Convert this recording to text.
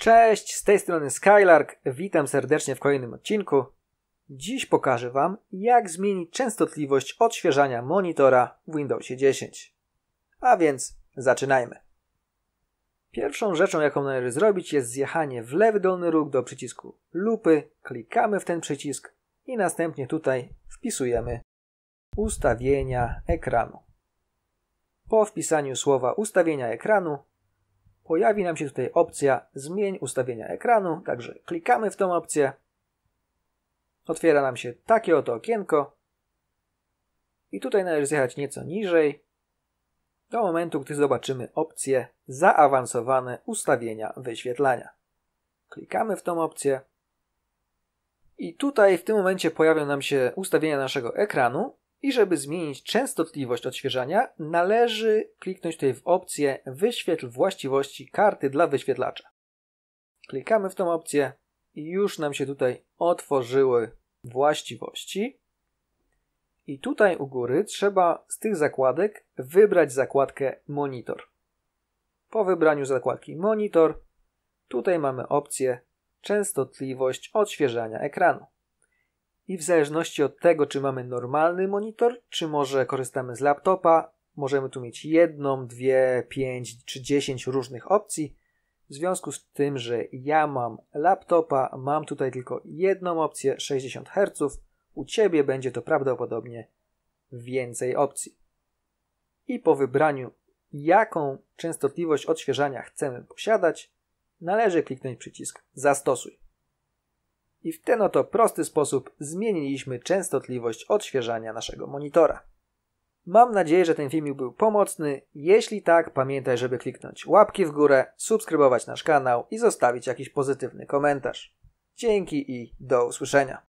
Cześć, z tej strony Skylark, witam serdecznie w kolejnym odcinku. Dziś pokażę Wam, jak zmienić częstotliwość odświeżania monitora w Windowsie 10. A więc zaczynajmy. Pierwszą rzeczą, jaką należy zrobić, jest zjechanie w lewy dolny róg do przycisku lupy, klikamy w ten przycisk i następnie tutaj wpisujemy ustawienia ekranu. Po wpisaniu słowa ustawienia ekranu pojawi nam się tutaj opcja Zmień ustawienia ekranu, także klikamy w tą opcję. Otwiera nam się takie oto okienko. I tutaj należy zjechać nieco niżej, do momentu, gdy zobaczymy opcję Zaawansowane ustawienia wyświetlania. Klikamy w tą opcję. I tutaj w tym momencie pojawią nam się ustawienia naszego ekranu, i żeby zmienić częstotliwość odświeżania, należy kliknąć tutaj w opcję Wyświetl właściwości karty dla wyświetlacza. Klikamy w tą opcję i już nam się tutaj otworzyły właściwości. I tutaj u góry trzeba z tych zakładek wybrać zakładkę Monitor. Po wybraniu zakładki Monitor, tutaj mamy opcję Częstotliwość odświeżania ekranu i w zależności od tego, czy mamy normalny monitor, czy może korzystamy z laptopa, możemy tu mieć jedną, dwie, pięć czy dziesięć różnych opcji. W związku z tym, że ja mam laptopa, mam tutaj tylko jedną opcję 60 Hz, u Ciebie będzie to prawdopodobnie więcej opcji. I po wybraniu, jaką częstotliwość odświeżania chcemy posiadać, należy kliknąć przycisk Zastosuj i w ten oto prosty sposób zmieniliśmy częstotliwość odświeżania naszego monitora. Mam nadzieję, że ten filmik był pomocny. Jeśli tak, pamiętaj, żeby kliknąć łapki w górę, subskrybować nasz kanał i zostawić jakiś pozytywny komentarz. Dzięki i do usłyszenia.